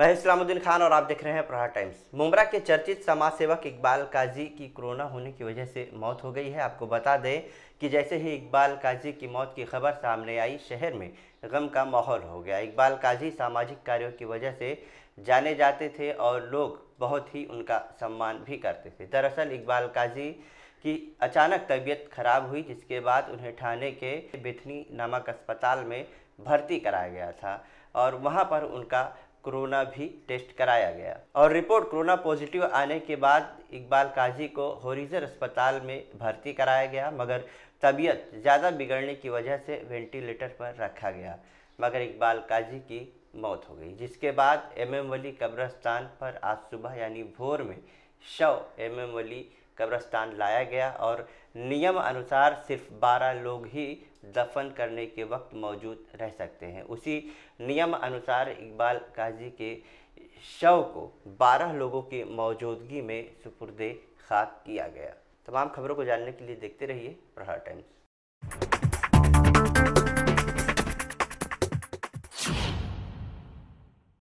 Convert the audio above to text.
मैं इस्लामुद्दीन खान और आप देख रहे हैं प्रहार टाइम्स मुमरा के चर्चित समाज सेवक इकबाल काजी की कोरोना होने की वजह से मौत हो गई है आपको बता दें कि जैसे ही इकबाल काजी की मौत की खबर सामने आई शहर में गम का माहौल हो गया इकबाल काजी सामाजिक कार्यों की वजह से जाने जाते थे और लोग बहुत ही उनका सम्मान भी करते थे दरअसल इकबाल काजी की अचानक तबीयत खराब हुई जिसके बाद उन्हें ठाणे के बेथनी नामक अस्पताल में भर्ती कराया गया था और वहाँ पर उनका कोरोना भी टेस्ट कराया गया और रिपोर्ट कोरोना पॉजिटिव आने के बाद इकबाल काजी को होरिजर अस्पताल में भर्ती कराया गया मगर तबीयत ज़्यादा बिगड़ने की वजह से वेंटिलेटर पर रखा गया मगर इकबाल काजी की मौत हो गई जिसके बाद एम एम वली कब्रस्तान पर आज सुबह यानी भोर में शव एम एम वली कब्रस्तान लाया गया और नियम अनुसार सिर्फ 12 लोग ही दफन करने के वक्त मौजूद रह सकते हैं उसी नियम अनुसार इकबाल काजी के शव को 12 लोगों की मौजूदगी में सुपुर्दे खाक किया गया तमाम खबरों को जानने के लिए देखते रहिए प्रहार टाइम्स